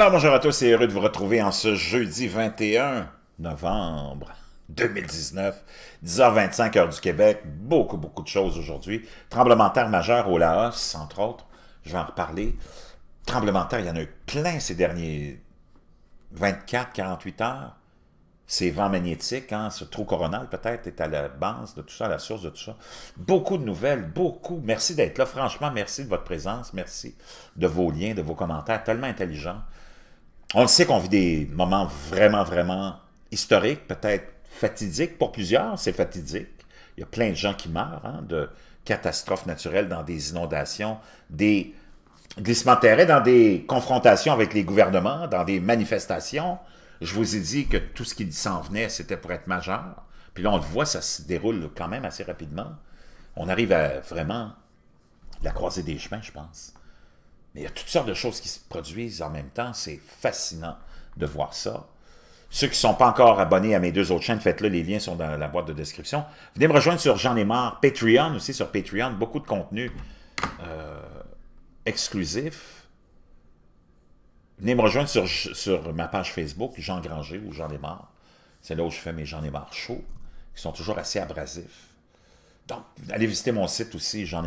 Alors bonjour à tous, c'est heureux de vous retrouver en ce jeudi 21 novembre 2019, 10h25 heure du Québec. Beaucoup, beaucoup de choses aujourd'hui. Tremblement de terre majeur au Laos, entre autres. Je vais en reparler. Tremblement de terre, il y en a eu plein ces derniers 24, 48 heures. Ces vents magnétiques, hein, ce trou coronal peut-être est à la base de tout ça, la source de tout ça. Beaucoup de nouvelles, beaucoup. Merci d'être là. Franchement, merci de votre présence. Merci de vos liens, de vos commentaires tellement intelligents on sait qu'on vit des moments vraiment, vraiment historiques, peut-être fatidiques pour plusieurs, c'est fatidique. Il y a plein de gens qui meurent hein, de catastrophes naturelles dans des inondations, des glissements de terrain, dans des confrontations avec les gouvernements, dans des manifestations. Je vous ai dit que tout ce qui s'en venait, c'était pour être majeur. Puis là, on le voit, ça se déroule quand même assez rapidement. On arrive à vraiment la croisée des chemins, je pense. Mais il y a toutes sortes de choses qui se produisent en même temps. C'est fascinant de voir ça. Ceux qui ne sont pas encore abonnés à mes deux autres chaînes, faites-le, les liens sont dans la boîte de description. Venez me rejoindre sur Jean ai Patreon aussi, sur Patreon, beaucoup de contenu euh, exclusif. Venez me rejoindre sur, ma page Facebook, Jean Granger ou Jean ai C'est là où je fais mes Jean ai marre qui sont toujours assez abrasifs. Donc, allez visiter mon site aussi, j'en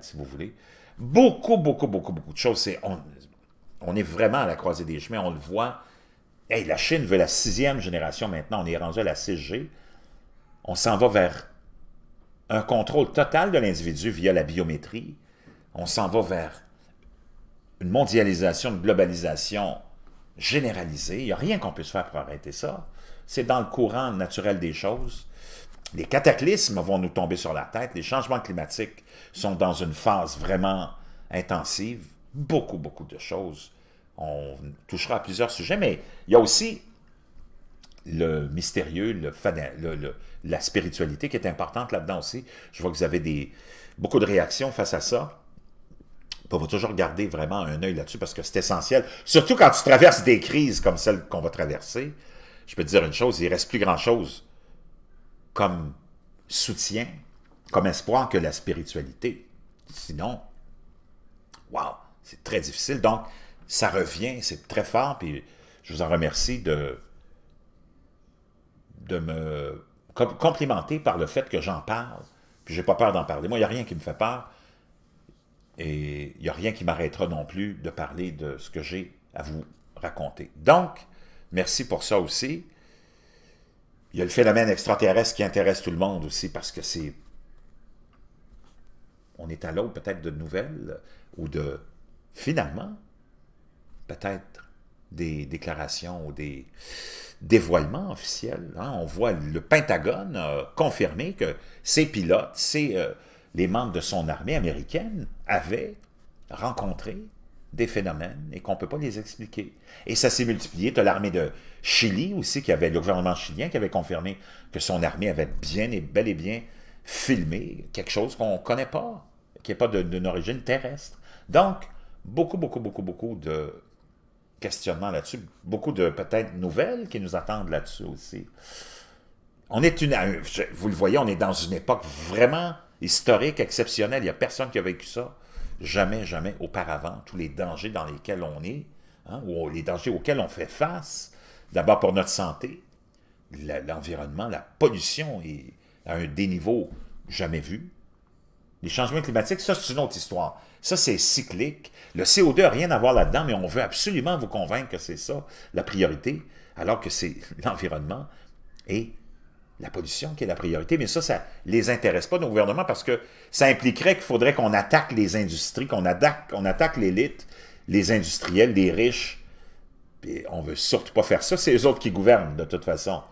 si vous voulez beaucoup, beaucoup, beaucoup, beaucoup de choses. on, est vraiment à la croisée des chemins, on le voit. la Chine veut la sixième génération maintenant, on est rendu à la 6G. On s'en va vers un contrôle total de l'individu via la biométrie. On s'en va vers une mondialisation, une globalisation généralisée. Il n'y a rien qu'on puisse faire pour arrêter ça. C'est dans le courant naturel des choses les cataclysmes vont nous tomber sur la tête. Les changements climatiques sont dans une phase vraiment intensive. Beaucoup, beaucoup de choses. On touchera à plusieurs sujets, mais il y a aussi le mystérieux, le, la spiritualité qui est importante là-dedans aussi. Je vois que vous avez des, beaucoup de réactions face à ça. On va toujours garder vraiment un œil là-dessus parce que c'est essentiel. Surtout quand tu traverses des crises comme celle qu'on va traverser. Je peux te dire une chose, il reste plus grand-chose comme soutien, comme espoir que la spiritualité. Sinon, wow, c'est très difficile. Donc, ça revient, c'est très fort, puis je vous en remercie de, de me complimenter par le fait que j'en parle, puis n'ai pas peur d'en parler. Moi, il n'y a rien qui me fait peur, et il n'y a rien qui m'arrêtera non plus de parler de ce que j'ai à vous raconter. Donc, merci pour ça aussi. Il y a le phénomène extraterrestre qui intéresse tout le monde aussi parce que c'est... On est à l'aube peut-être de nouvelles ou de, finalement, peut-être des déclarations ou des dévoilements officiels. Hein. On voit le Pentagone euh, confirmer que ses pilotes, ses, euh, les membres de son armée américaine avaient rencontré des phénomènes et qu'on ne peut pas les expliquer. Et ça s'est multiplié. Tu as l'armée de Chili aussi, qui avait le gouvernement chilien qui avait confirmé que son armée avait bien et bel et bien filmé quelque chose qu'on ne connaît pas, qui n'est pas d'une origine terrestre. Donc, beaucoup, beaucoup, beaucoup, beaucoup de questionnements là-dessus, beaucoup de peut-être nouvelles qui nous attendent là-dessus aussi. On est une, vous le voyez, on est dans une époque vraiment historique, exceptionnelle. Il n'y a personne qui a vécu ça jamais, jamais auparavant, tous les dangers dans lesquels on est, hein, ou les dangers auxquels on fait face, d'abord pour notre santé, l'environnement, la pollution est à un déniveau jamais vu. Les changements climatiques, ça, c'est une autre histoire. Ça, c'est cyclique. Le CO2 rien à voir là-dedans, mais on veut absolument vous convaincre que c'est ça la priorité, alors que c'est l'environnement et la pollution qui est la priorité, mais ça, ça ne les intéresse pas, nos gouvernements, parce que ça impliquerait qu'il faudrait qu'on attaque les industries, qu'on attaque, attaque l'élite, les industriels, les riches. Et on ne veut surtout pas faire ça. C'est eux autres qui gouvernent, de toute façon.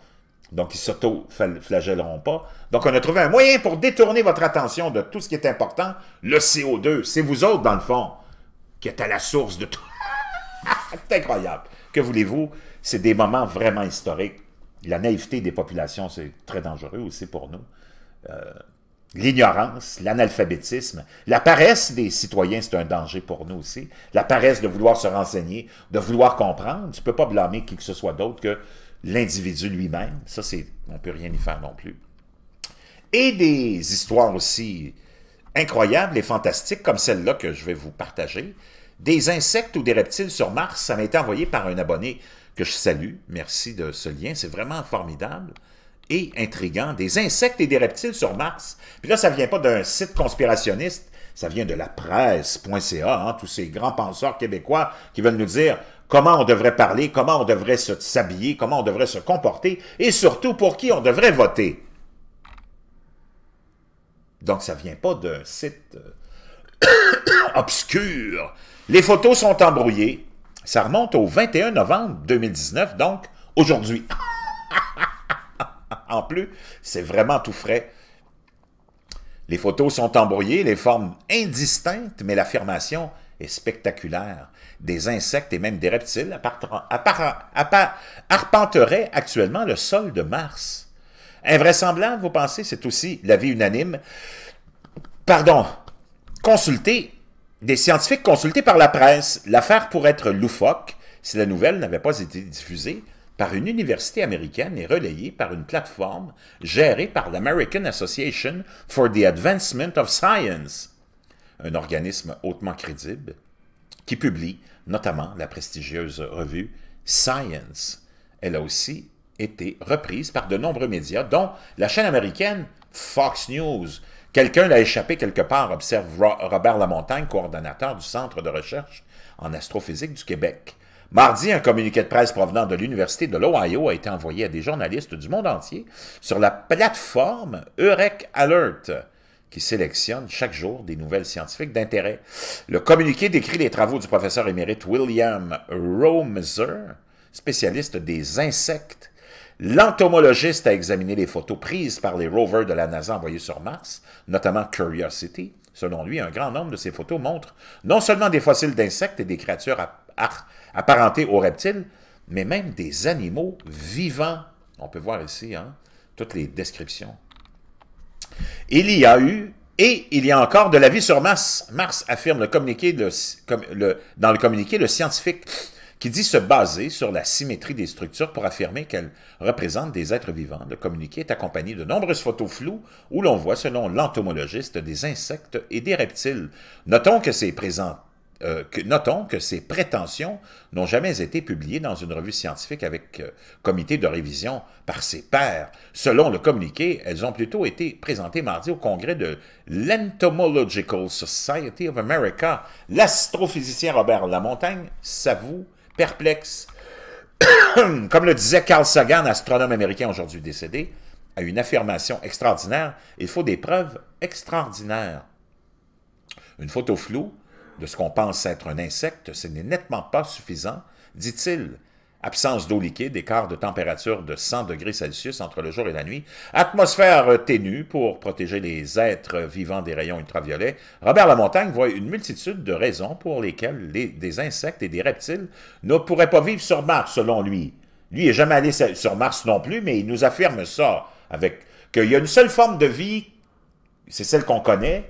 Donc, ils s'auto-flagelleront pas. Donc, on a trouvé un moyen pour détourner votre attention de tout ce qui est important, le CO2. C'est vous autres, dans le fond, qui êtes à la source de tout. c'est incroyable. Que voulez-vous? C'est des moments vraiment historiques la naïveté des populations, c'est très dangereux aussi pour nous. Euh, l'ignorance, l'analphabétisme, la paresse des citoyens, c'est un danger pour nous aussi. La paresse de vouloir se renseigner, de vouloir comprendre. Tu ne peux pas blâmer qui que ce soit d'autre que l'individu lui-même. Ça, c'est, on ne peut rien y faire non plus. Et des histoires aussi incroyables et fantastiques, comme celle-là que je vais vous partager. Des insectes ou des reptiles sur Mars, ça m'a été envoyé par un abonné que je salue. Merci de ce lien, c'est vraiment formidable et intriguant. Des insectes et des reptiles sur Mars. Puis là, ça vient pas d'un site conspirationniste, ça vient de la presse.ca, hein, tous ces grands penseurs québécois qui veulent nous dire comment on devrait parler, comment on devrait s'habiller, comment on devrait se comporter et surtout pour qui on devrait voter. Donc, ça vient pas d'un site euh, obscur. Les photos sont embrouillées. Ça remonte au 21 novembre 2019, donc aujourd'hui. en plus, c'est vraiment tout frais. Les photos sont embrouillées, les formes indistinctes, mais l'affirmation est spectaculaire. Des insectes et même des reptiles arpenteraient actuellement le sol de Mars. Invraisemblable, vous pensez, c'est aussi l'avis unanime. Pardon, consultez des scientifiques consultés par la presse. L'affaire pourrait être loufoque si la nouvelle n'avait pas été diffusée par une université américaine et relayée par une plateforme gérée par l'American Association for the Advancement of Science, un organisme hautement crédible qui publie notamment la prestigieuse revue Science. Elle a aussi été reprise par de nombreux médias, dont la chaîne américaine Fox News, Quelqu'un l'a échappé quelque part, observe Robert Lamontagne, coordonnateur du Centre de recherche en astrophysique du Québec. Mardi, un communiqué de presse provenant de l'Université de l'Ohio a été envoyé à des journalistes du monde entier sur la plateforme Eurek Alert qui sélectionne chaque jour des nouvelles scientifiques d'intérêt. Le communiqué décrit les travaux du professeur émérite William Romeser, spécialiste des insectes L'entomologiste a examiné les photos prises par les rovers de la NASA envoyés sur Mars, notamment Curiosity. Selon lui, un grand nombre de ces photos montrent non seulement des fossiles d'insectes et des créatures apparentées aux reptiles, mais même des animaux vivants. On peut voir ici hein, toutes les descriptions. Il y a eu et il y a encore de la vie sur Mars. Mars affirme le communiqué dans le communiqué le scientifique qui dit se baser sur la symétrie des structures pour affirmer qu'elles représentent des êtres vivants. Le communiqué est accompagné de nombreuses photos floues où l'on voit, selon l'entomologiste, des insectes et des reptiles. Notons que ces présents euh, que, notons que ces prétentions n'ont jamais été publiées dans une revue scientifique avec euh, comité de révision par ses pairs. Selon le communiqué, elles ont plutôt été présentées mardi au congrès de l'Entomological Society of America. L'astrophysicien Robert Lamontagne s'avoue perplexe. Comme le disait Carl Sagan, astronome américain aujourd'hui décédé, à une affirmation extraordinaire, il faut des preuves extraordinaires. Une photo floue de ce qu'on pense être un insecte, ce n'est nettement pas suffisant, dit-il. Absence d'eau liquide, écart de température de 100 degrés Celsius entre le jour et la nuit, atmosphère euh, ténue pour protéger les êtres vivants des rayons ultraviolets, Robert Lamontagne voit une multitude de raisons pour lesquelles des insectes et des reptiles ne pourraient pas vivre sur Mars, selon lui. Lui n'est jamais allé sur Mars non plus, mais il nous affirme ça, avec qu'il y a une seule forme de vie, c'est celle qu'on connaît,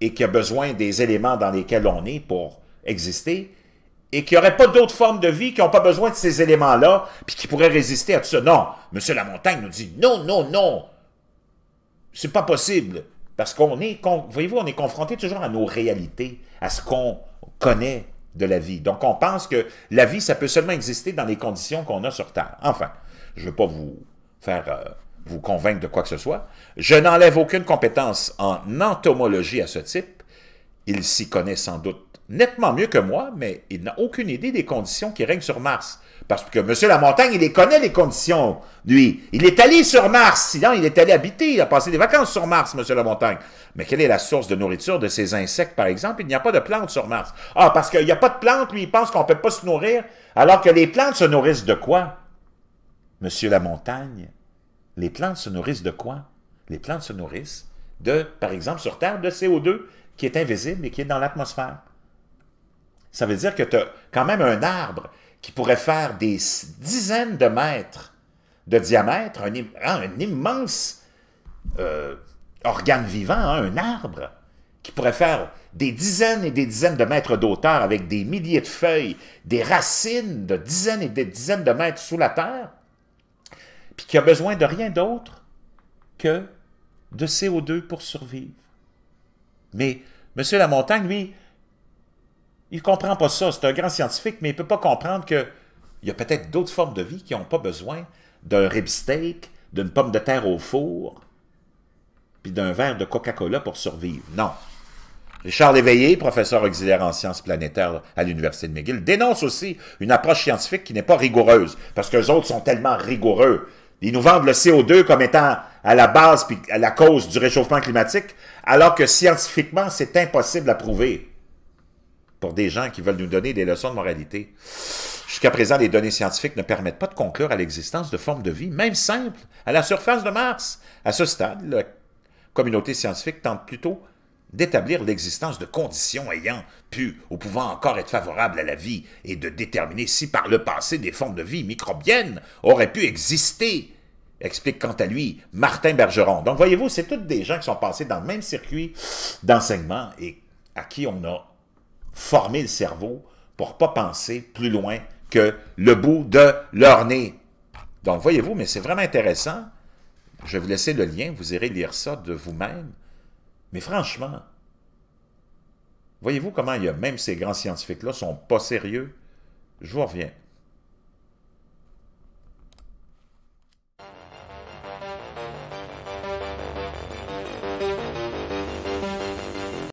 et qui a besoin des éléments dans lesquels on est pour exister, et qu'il n'y aurait pas d'autres formes de vie qui n'ont pas besoin de ces éléments-là, puis qui pourraient résister à tout ça. Non, M. Lamontagne nous dit non, non, non. C'est pas possible. Parce qu'on est, voyez-vous, on est confronté toujours à nos réalités, à ce qu'on connaît de la vie. Donc, on pense que la vie, ça peut seulement exister dans les conditions qu'on a sur Terre. Enfin, je ne veux pas vous faire euh, vous convaincre de quoi que ce soit. Je n'enlève aucune compétence en entomologie à ce type. Il s'y connaît sans doute nettement mieux que moi, mais il n'a aucune idée des conditions qui règnent sur Mars. Parce que M. Lamontagne, il les connaît, les conditions, lui. Il est allé sur Mars, sinon il est allé habiter, il a passé des vacances sur Mars, M. Lamontagne. Mais quelle est la source de nourriture de ces insectes, par exemple? Il n'y a pas de plantes sur Mars. Ah, parce qu'il n'y a pas de plantes, lui, il pense qu'on ne peut pas se nourrir, alors que les plantes se nourrissent de quoi? M. Lamontagne, les plantes se nourrissent de quoi? Les plantes se nourrissent de, par exemple, sur Terre, de CO2, qui est invisible et qui est dans l'atmosphère. Ça veut dire que tu as quand même un arbre qui pourrait faire des dizaines de mètres de diamètre, un, hein, immense euh, organe vivant, hein, un arbre, qui pourrait faire des dizaines et des dizaines de mètres d'auteur avec des milliers de feuilles, des racines de dizaines et des dizaines de mètres sous la terre, puis qui a besoin de rien d'autre que de CO2 pour survivre. Mais M. Lamontagne, lui, il ne comprend pas ça. C'est un grand scientifique, mais il ne peut pas comprendre qu'il y a peut-être d'autres formes de vie qui n'ont pas besoin d'un rib steak, d'une pomme de terre au four, puis d'un verre de Coca-Cola pour survivre. Non. Richard Léveillé, professeur auxiliaire en sciences planétaires à l'Université de McGill, dénonce aussi une approche scientifique qui n'est pas rigoureuse, parce que les autres sont tellement rigoureux. Ils nous vendent le CO2 comme étant à la base puis à la cause du réchauffement climatique, alors que scientifiquement, c'est impossible à prouver pour des gens qui veulent nous donner des leçons de moralité. Jusqu'à présent, les données scientifiques ne permettent pas de conclure à l'existence de formes de vie, même simples, à la surface de Mars. À ce stade, la communauté scientifique tente plutôt d'établir l'existence de conditions ayant pu ou pouvant encore être favorables à la vie et de déterminer si par le passé des formes de vie microbiennes auraient pu exister, explique quant à lui Martin Bergeron. Donc voyez-vous, c'est toutes des gens qui sont passés dans le même circuit d'enseignement et à qui on a former le cerveau pour pas penser plus loin que le bout de leur nez. Donc, voyez-vous, mais c'est vraiment intéressant. Je vais vous laisser le lien, vous irez lire ça de vous-même. Mais franchement, voyez-vous comment il y a, même ces grands scientifiques-là sont pas sérieux? Je vous reviens.